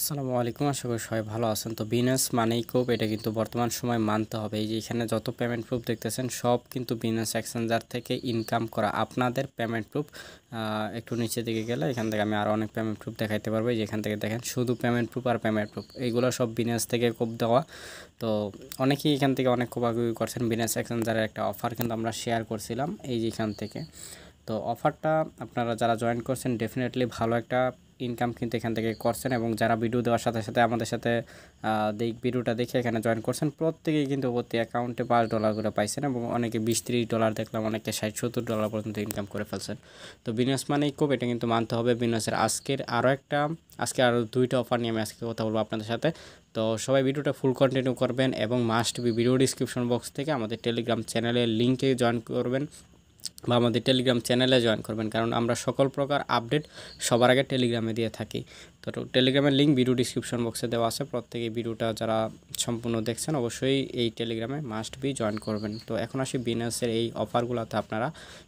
আসসালামু আলাইকুম আশা করি সবাই ভালো আছেন তো বিনাস মানেই কোপ এটা কিন্তু বর্তমান সময় মানতে হবে এই যে এখানে যত পেমেন্ট প্রুফ দেখতেছেন সব কিন্তু বিনাস এক্সচেঞ্জার থেকে ইনকাম করা আপনাদের পেমেন্ট প্রুফ একটু নিচে দিকে গেলে এখান থেকে আমি আরও অনেক পেমেন্ট প্রুফ দেখাইতে পারবো এই যেখান থেকে দেখেন শুধু পেমেন্ট প্রুফ আর পেমেন্ট প্রুফ এইগুলো সব বিনাস থেকে কোপ দেওয়া তো অনেকেই এখান থেকে অনেক কোপাকুপি করছেন বিনাস এক্সচেঞ্জারের একটা অফার কিন্তু আমরা শেয়ার করছিলাম এই যে এখান থেকে তো অফারটা আপনারা যারা জয়েন করছেন ডেফিনেটলি ভালো একটা ইনকাম কিন্তু এখান থেকে করছেন এবং যারা ভিডিও দেওয়ার সাথে সাথে আমাদের সাথে ভিডিওটা দেখে এখানে জয়েন করছেন প্রত্যেকেই কিন্তু প্রতি অ্যাকাউন্টে পাঁচ ডলার করে পাইছেন এবং অনেকে বিশ ত্রিশ ডলার দেখলাম অনেকে ষাট সত্তর ডলার পর্যন্ত ইনকাম করে ফেলছেন তো বিনিয়োগ মানে খুব এটা কিন্তু মানতে হবে বিনিয়োগের আজকের আরও একটা আজকে আরও দুইটা অফার নিয়ে আমি আজকে কথা বলবো আপনাদের সাথে তো সবাই ভিডিওটা ফুল কন্টিনিউ করবেন এবং must be video description box থেকে আমাদের টেলিগ্রাম চ্যানেলের লিঙ্কে জয়েন করবেন বা আমাদের টেলিগ্রাম চ্যানেলে জয়েন করবেন কারণ আমরা সকল প্রকার আপডেট সবার আগে টেলিগ্রামে দিয়ে থাকি তো টেলিগ্রামের লিঙ্ক ভিডিও ডিসক্রিপশন বক্সে দেওয়া আছে প্রত্যেকে ভিডিওটা যারা সম্পূর্ণ দেখছেন অবশ্যই এই টেলিগ্রামে মাস্ট বি জয়েন করবেন তো এখন আসি বিনান্সের এই অফারগুলোতে আপনারা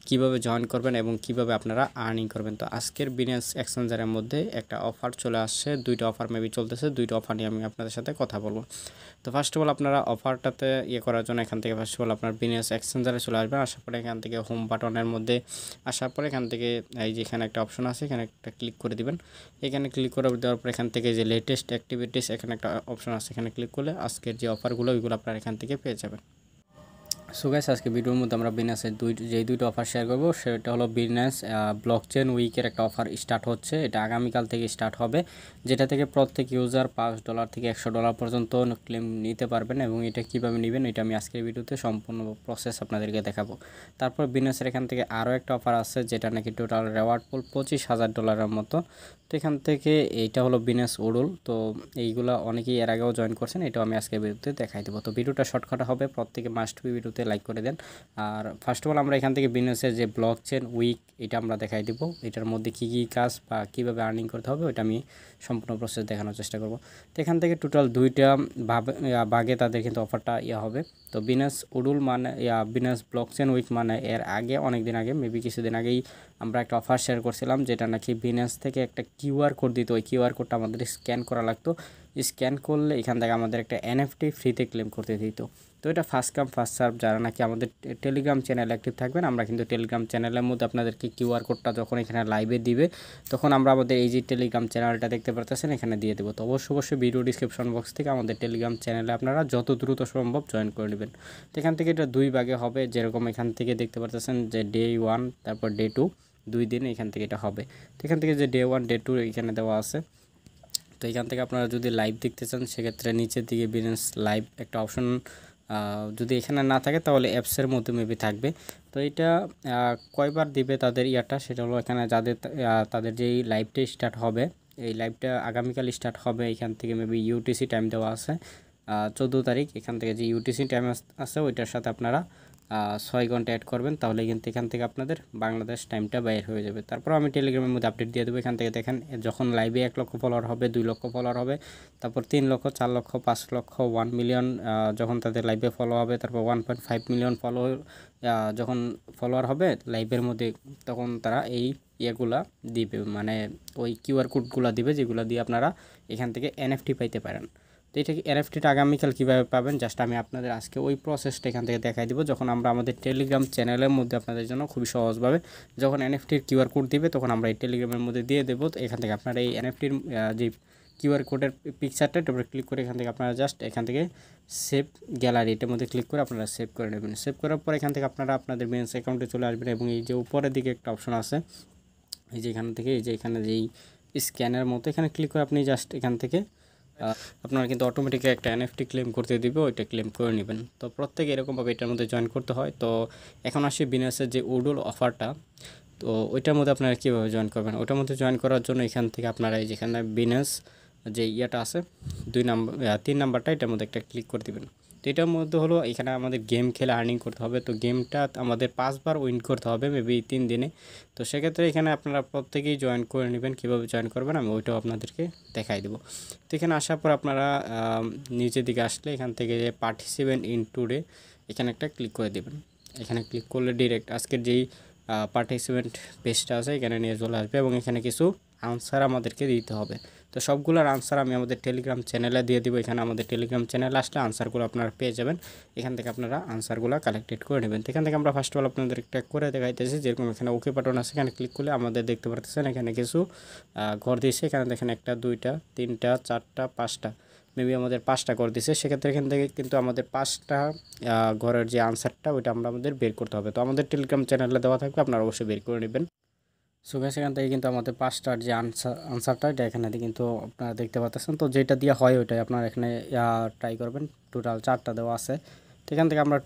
কিভাবে জয়েন করবেন এবং কিভাবে আপনারা আর্নিং করবেন তো আজকের বিনান্স এক্সচেঞ্জারের মধ্যে একটা অফার চলে আসছে দুইটা অফার মেবি চলতেছে দুইটা অফার নিয়ে আমি আপনাদের সাথে কথা বলবো তো ফার্স্ট অফ অল আপনারা অফারটাতে ইয়ে করার জন্য এখান থেকে ফার্স্ট অফ অল আপনার বিনান্স এক্সচেঞ্জারে চলে আসবেন আসার পরে এখান থেকে হোম বাটনের মধ্যে আসার পরে এখান থেকে এই যেখানে একটা অপশন আছে এখানে একটা ক্লিক করে দিবেন এখানে ক্লিক করে করে দেওয়ার পর এখান থেকে যে লেটেস্ট অ্যাক্টিভিটিস এখানে একটা অপশন আছে এখানে ক্লিক করলে আজকের যে অফারগুলো ওইগুলো আপনারা এখান থেকে পেয়ে যাবেন সো গাইস আজকে ভিডিওর মধ্যে আমরা বিনাসের দুই যেই দুইটা অফার শেয়ার করবো সেটা হলো বিনাস ব্লক চেন উইকের একটা অফার স্টার্ট হচ্ছে এটা আগামীকাল থেকে স্টার্ট হবে যেটা থেকে প্রত্যেক ইউজার পাঁচ ডলার থেকে একশো ডলার পর্যন্ত ক্লেম নিতে পারবেন এবং এটা কীভাবে নেবেন এটা আমি আজকের ভিডিওতে সম্পূর্ণ প্রসেস আপনাদেরকে দেখাবো তারপর বিনাসের এখান থেকে আরও একটা অফার আছে যেটা নাকি টোটাল রেওয়ার্ড পুল পঁচিশ হাজার ডলারের মতো তো এখান থেকে এইটা হলো বিনাস ওডুল তো এইগুলো অনেকেই এর আগেও জয়েন করছেন এটাও আমি আজকের ভিডিওতে দেখাই দেবো তো ভিডিওটা শর্টকাট হবে প্রত্যেকে মাস্ট বি ভিডিওতে লাইক করে দেন আর ফার্স্ট অফ অল আমরা এখান থেকে বিজনেসের যে ব্লক চেন উইক এটা আমরা দেখাই দেবো এটার মধ্যে কী কী কাজ বা কীভাবে আর্নিং করতে হবে ওইটা আমি সম্পূর্ণ প্রসেস দেখানোর চেষ্টা করব তো এখান থেকে টোটাল দুইটা ভাবে ভাগে তাদের কিন্তু অফারটা ইয়ে হবে তো বিনাস উডুল মানে ইয়া বিনাস ব্লক চেন উইক মানে এর আগে অনেক দিন আগে মেবি কিছুদিন আগেই আমরা একটা অফার শেয়ার করছিলাম যেটা নাকি বিনাস থেকে একটা কিউআর কোড দিত ওই কিউআর কোডটা আমাদের স্ক্যান করা লাগতো স্ক্যান করলে এখান থেকে আমাদের একটা এনএফটি ফ্রিতে ক্লেম করতে দিত তো এটা ফার্স্ট কাম ফার্স্ট সার্ভ যারা নাকি আমাদের টেলিগ্রাম চ্যানেল অ্যাক্টিভ থাকবেন আমরা কিন্তু টেলিগ্রাম চ্যানেলের মধ্যে আপনাদেরকে কিউআর কোডটা যখন এখানে লাইভে দিবে তখন আমরা আমাদের এই যে টেলিগ্রাম চ্যানেলটা দেখতে পারতেছেন এখানে দিয়ে দেবো তো অবশ্যই অবশ্যই ভিডিও ডিসক্রিপশন বক্স থেকে আমাদের টেলিগ্রাম চ্যানেলে আপনারা যত দ্রুত সম্ভব জয়েন করে নেবেন তো এখান থেকে এটা দুই ভাগে হবে যেরকম এখান থেকে দেখতে পারতেছেন যে ডে ওয়ান তারপর ডে টু দুই দিন এখান থেকে এটা হবে তো এখান থেকে যে ডে ওয়ান ডে টু এখানে দেওয়া আছে তো এখান থেকে আপনারা যদি লাইভ দেখতে চান সেক্ষেত্রে নিচের দিকে বিজনেস লাইভ একটা অপশন যদি এখানে না থাকে তাহলে অ্যাপসের মধ্যে মেবি থাকবে তো এটা কয়বার দিবে তাদের ইয়াটা সেটা হলো এখানে যাদের তাদের যেই লাইভটা স্টার্ট হবে এই লাইভটা আগামীকাল স্টার্ট হবে এখান থেকে মেবি ইউটিসি টাইম দেওয়া আছে চোদ্দো তারিখ এখান থেকে যে ইউটিসি টাইম আছে ওইটার সাথে আপনারা ছয় ঘন্টা অ্যাড করবেন তাহলে কিন্তু এখান থেকে আপনাদের বাংলাদেশ টাইমটা বাইর হয়ে যাবে তারপর আমি টেলিগ্রামের মধ্যে আপডেট দিয়ে দেবো এখান থেকে দেখেন যখন লাইভে এক লক্ষ ফলোয়ার হবে দুই লক্ষ ফলোয়ার হবে তারপর তিন লক্ষ চার লক্ষ পাঁচ লক্ষ ওয়ান মিলিয়ন যখন তাদের লাইভে ফলো হবে তারপর one point five million follow যখন ফলোয়ার হবে লাইভের মধ্যে তখন তারা এই ইয়েগুলা দিবে মানে ওই কিউআর কোডগুলো দিবে যেগুলো দিয়ে আপনারা এখান থেকে এনএফটি পাইতে পারেন তো এটাকে এনএফটিটা আগামীকাল কীভাবে পাবেন জাস্ট আমি আপনাদের আজকে ওই প্রসেসটা এখান থেকে দেখাই দিব যখন আমরা আমাদের টেলিগ্রাম চ্যানেলের মধ্যে আপনাদের জন্য খুবই সহজভাবে যখন এনএফটির কিউআর কোড দিবে তখন আমরা এই টেলিগ্রামের মধ্যে দিয়ে দেবো তো এখান থেকে আপনারা এই এনএফটির যে কিউআর কোডের পিকচারটা তারপরে ক্লিক করে এখান থেকে আপনারা জাস্ট এখান থেকে সেভ গ্যালারি এটার মধ্যে ক্লিক করে আপনারা সেভ করে নেবেন সেভ করার পর এখান থেকে আপনারা আপনাদের মেন্স অ্যাকাউন্টে চলে আসবেন এবং এই যে উপরের দিকে একটা অপশন আছে এই যে এখান থেকে এই যে এখানে যেই স্ক্যানের মতো এখানে ক্লিক করে আপনি জাস্ট এখান থেকে আপনারা কিন্তু অটোমেটিক একটা এনএফটি ক্লেম করতে দিবে ওইটা ক্লেম করে নেবেন তো প্রত্যেকে এরকমভাবে এটার মধ্যে জয়েন করতে হয় তো এখন আসি বিনাসের যে উডুল অফারটা তো ওইটার মধ্যে আপনারা কীভাবে জয়েন করবেন ওইটার মধ্যে জয়েন করার জন্য এখান থেকে আপনারা এই যেখানে বিনাস যে ইয়েটা আছে দুই নাম্বার তিন নাম্বারটা এটার মধ্যে একটা ক্লিক করে দেবেন তো এটার মধ্যে হলো এখানে আমাদের গেম খেলে আর্নিং করতে হবে তো গেমটা আমাদের পাঁচবার উইন করতে হবে মেবি তিন দিনে তো সেক্ষেত্রে এখানে আপনারা প্রত্যেকেই জয়েন করে নেবেন কীভাবে জয়েন করবেন আমি ওইটাও আপনাদেরকে দেখাই দেবো তো এখানে আসার পর আপনারা নিচের দিকে আসলে এখান থেকে যে পার্টিসিপেন্ট ইন টুডে এখানে একটা ক্লিক করে দেবেন এখানে ক্লিক করলে ডিরেক্ট আজকের যেই পার্টিসিপেন্ট পেজটা আছে এখানে নিয়ে চলে আসবে এবং এখানে কিছু আনসার আমাদেরকে দিতে হবে তো সবগুলোর আনসার আমি আমাদের টেলিগ্রাম চ্যানেলে দিয়ে দিব এখানে আমাদের টেলিগ্রাম চ্যানেলে আসলে আনসারগুলো আপনারা পেয়ে যাবেন এখান থেকে আপনারা আনসারগুলো কালেক্টেড করে নেবেন এখান থেকে আমরা ফার্স্ট অফ অল আপনাদের একটা করে দেখাইতেছি যেরকম এখানে ওকে বাটন আছে এখানে ক্লিক করলে আমাদের দেখতে পারতেছেন এখানে কিছু ঘর দিয়েছে এখানে দেখেন একটা দুইটা তিনটা চারটা পাঁচটা মেবি আমাদের পাঁচটা ঘর দিছে সেক্ষেত্রে এখান থেকে কিন্তু আমাদের পাঁচটা ঘরের যে আনসারটা ওইটা আমরা আমাদের বের করতে হবে তো আমাদের টেলিগ্রাম চ্যানেলে দেওয়া থাকবে আপনারা অবশ্যই বের করে নেবেন সো গ্যাস এখান থেকে কিন্তু আমাদের পাঁচটার যে আনসার আনসারটা এটা এখানে কিন্তু আপনারা দেখতে পাচ্ছেন তো যেটা দিয়ে হয় ওইটাই আপনারা এখানে ট্রাই করবেন টোটাল চারটা দেওয়া আছে তো এখান থেকে আমরা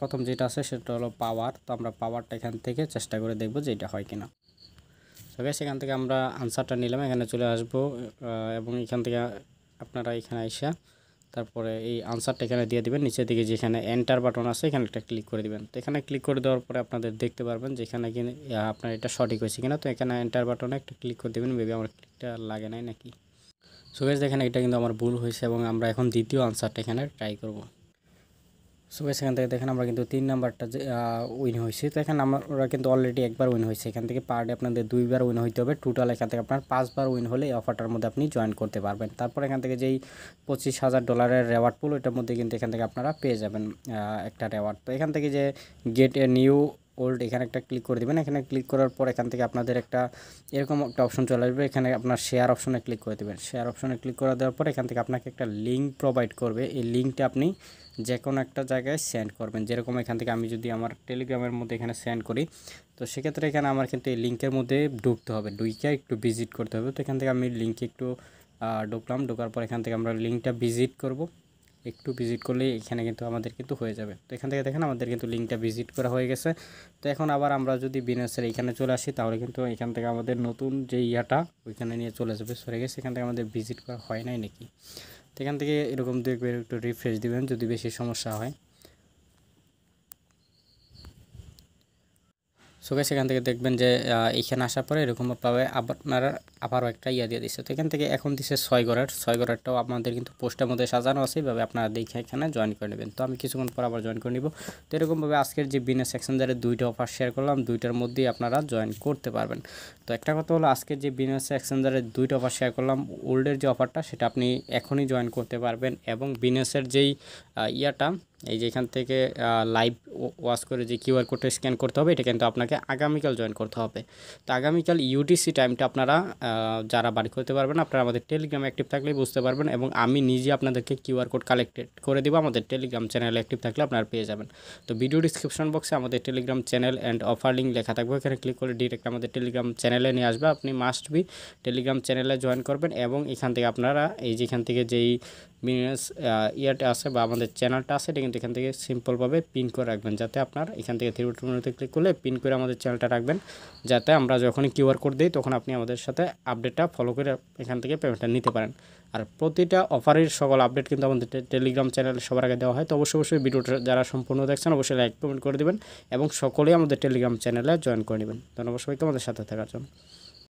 প্রথম যেটা আছে সেটা হলো পাওয়ার তো আমরা পাওয়ারটা এখান থেকে চেষ্টা করে দেখবো যে এটা হয় কিনা সো গ্যাস এখান থেকে আমরা আনসারটা নিলাম এখানে চলে আসব এবং এখান থেকে আপনারা এখানে আইসা তারপরে এই আনসারটা এখানে দিয়ে দেবেন নিচের দিকে যেখানে এন্টার বাটন আছে এখানে একটা ক্লিক করে দেবেন তো এখানে ক্লিক করে দেওয়ার পরে আপনাদের দেখতে পারবেন যেখানে কি আপনার এটা সঠিক হয়েছে কিনা তো এখানে এন্টার বাটনে একটা ক্লিক করে দেবেন মেবি আমার ক্লিকটা লাগে নাই নাকি সো গেছে এখানে এটা কিন্তু আমার ভুল হয়েছে এবং আমরা এখন দ্বিতীয় আনসারটা এখানে ট্রাই করবো সো গাইস এখান থেকে দেখেন আমরা কিন্তু তিন নাম্বারটা উইন হয়েছি তো এখানে আমরা কিন্তু অলরেডি একবার উইন হয়েছে এখান থেকে পার ডে আপনাদের দুইবার উইন হইতে হবে টোটাল এখান থেকে আপনার পাঁচবার উইন হলে এই অফারটার মধ্যে আপনি জয়েন করতে পারবেন তারপর এখান থেকে যেই পঁচিশ হাজার ডলারের রেওয়ার্ড পুল ওইটার মধ্যে কিন্তু এখান থেকে আপনারা পেয়ে যাবেন একটা রেওয়ার্ড তো এখান থেকে যে গেট এ নিউ ওল্ড এখানে একটা ক্লিক করে দেবেন এখানে ক্লিক করার পর এখান থেকে আপনাদের একটা এরকম একটা অপশন চলে আসবে এখানে আপনার শেয়ার অপশনে ক্লিক করে দেবেন শেয়ার অপশনে ক্লিক করে দেওয়ার পর এখান থেকে আপনাকে একটা লিঙ্ক প্রোভাইড করবে এই লিঙ্কটা আপনি যে কোনো একটা জায়গায় সেন্ড করবেন যেরকম এখান থেকে আমি যদি আমার টেলিগ্রামের মধ্যে এখানে সেন্ড করি তো সেক্ষেত্রে এখানে আমার কিন্তু এই লিঙ্কের মধ্যে ঢুকতে হবে ঢুকে একটু ভিজিট করতে হবে তো এখান থেকে আমি লিঙ্কে একটু ঢুকলাম ঢোকার পর এখান থেকে আমরা লিঙ্কটা ভিজিট করব একটু ভিজিট করলে এখানে কিন্তু আমাদের কিন্তু হয়ে যাবে তো এখান থেকে দেখেন আমাদের কিন্তু লিঙ্কটা ভিজিট করা হয়ে গেছে তো এখন আবার আমরা যদি বিনাসের এখানে চলে আসি তাহলে কিন্তু এখান থেকে আমাদের নতুন যে ইয়াটা ওইখানে নিয়ে চলে যাবে সরে গেছে এখান থেকে আমাদের ভিজিট করা হয় নাই নাকি এখান থেকে এরকম দেখবে একটু রিফ্রেশ দিবেন যদি বেশি সমস্যা হয় সোকে সেখান থেকে দেখবেন যে এইখানে আসার পরে এরকমভাবে আপনারা আবারও একটা ইয়া দিয়ে দিচ্ছে তো এখান থেকে এখন দিচ্ছে ছয় ঘরের ছয় ঘরেরটাও আপনাদের কিন্তু পোস্টের মধ্যে সাজানো আছে এইভাবে আপনারা দেখে এখানে জয়েন করে নেবেন তো আমি কিছুক্ষণ পর আবার জয়েন করে নিব তো এরকমভাবে আজকের যে বিনা সেকশন যারে দুইটা অফার শেয়ার করলাম দুইটার মধ্যেই আপনারা জয়েন করতে পারবেন তো একটা কথা হলো আজকের যে বিনা সেকশন যারে দুইটা অফার শেয়ার করলাম ওল্ডের যে অফারটা সেটা আপনি এখনই জয়েন করতে পারবেন এবং বিনেসের যেই ইয়াটা এই যে এখান থেকে লাইভ ওয়াচ করে যে কিউআর কোডটা স্ক্যান করতে হবে এটা কিন্তু আপনাকে আগামীকাল জয়েন করতে হবে তো আগামীকাল ইউটিসি টাইমটা আপনারা যারা বাড়ি করতে পারবেন আপনারা আমাদের টেলিগ্রাম অ্যাক্টিভ থাকলেই বুঝতে পারবেন এবং আমি নিজে আপনাদেরকে কিউআর কোড কালেক্টেড করে দেবো আমাদের টেলিগ্রাম চ্যানেল অ্যাক্টিভ থাকলে আপনারা পেয়ে যাবেন তো ভিডিও ডিসক্রিপশন বক্সে আমাদের Telegram channel and offer link লেখা থাকবে এখানে ক্লিক করে ডিরেক্ট আমাদের টেলিগ্রাম চ্যানেলে নিয়ে আসবে আপনি মাস্ট বি টেলিগ্রাম চ্যানেলে জয়েন করবেন এবং এখান থেকে আপনারা এই যেখান থেকে যেই বিজনেস ইয়েটা আছে বা আমাদের চ্যানেলটা আছে এটা অপশনটি এখান থেকে সিম্পলভাবে পিন করে রাখবেন যাতে আপনার এখান থেকে থ্রি ডট মেনুতে ক্লিক করলে পিন করে আমাদের চ্যানেলটা রাখবেন যাতে আমরা যখনই কিউআর কোড দিই তখন আপনি আমাদের সাথে আপডেটটা ফলো করে এখান থেকে পেমেন্টটা নিতে পারেন আর প্রতিটা অফারের সকল আপডেট কিন্তু আমাদের টেলিগ্রাম চ্যানেলে সবার আগে দেওয়া হয় তো অবশ্যই অবশ্যই ভিডিওটা যারা সম্পূর্ণ দেখছেন অবশ্যই লাইক কমেন্ট করে দেবেন এবং সকলেই আমাদের টেলিগ্রাম চ্যানেলে জয়েন করে নেবেন ধন্যবাদ সবাইকে আমাদের সাথে থাকার জন্য